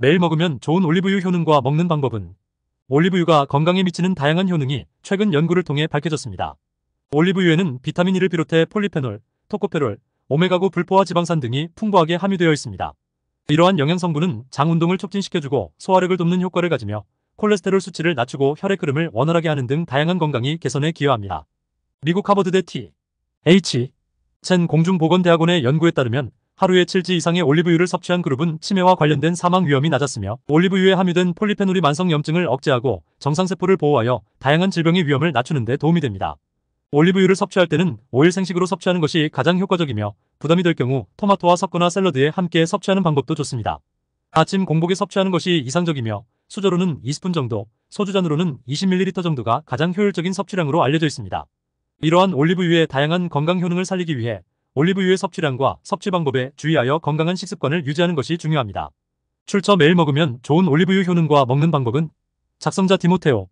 매일 먹으면 좋은 올리브유 효능과 먹는 방법은 올리브유가 건강에 미치는 다양한 효능이 최근 연구를 통해 밝혀졌습니다. 올리브유에는 비타민 E를 비롯해 폴리페놀, 토코페롤, 오메가고 불포화 지방산 등이 풍부하게 함유되어 있습니다. 이러한 영양 성분은 장 운동을 촉진시켜주고 소화력을 돕는 효과를 가지며 콜레스테롤 수치를 낮추고 혈액 흐름을 원활하게 하는 등 다양한 건강이 개선에 기여합니다. 미국 하버드대 T. H. 첸 공중보건대학원의 연구에 따르면 하루에 7지 이상의 올리브유를 섭취한 그룹은 치매와 관련된 사망 위험이 낮았으며 올리브유에 함유된 폴리페놀이 만성염증을 억제하고 정상세포를 보호하여 다양한 질병의 위험을 낮추는 데 도움이 됩니다. 올리브유를 섭취할 때는 오일 생식으로 섭취하는 것이 가장 효과적이며 부담이 될 경우 토마토와 섞거나 샐러드에 함께 섭취하는 방법도 좋습니다. 아침 공복에 섭취하는 것이 이상적이며 수저로는 2스푼 정도, 소주잔으로는 20ml 정도가 가장 효율적인 섭취량으로 알려져 있습니다. 이러한 올리브유의 다양한 건강 효능을 살리기 위해 올리브유의 섭취량과 섭취 방법에 주의하여 건강한 식습관을 유지하는 것이 중요합니다. 출처 매일 먹으면 좋은 올리브유 효능과 먹는 방법은 작성자 디모테오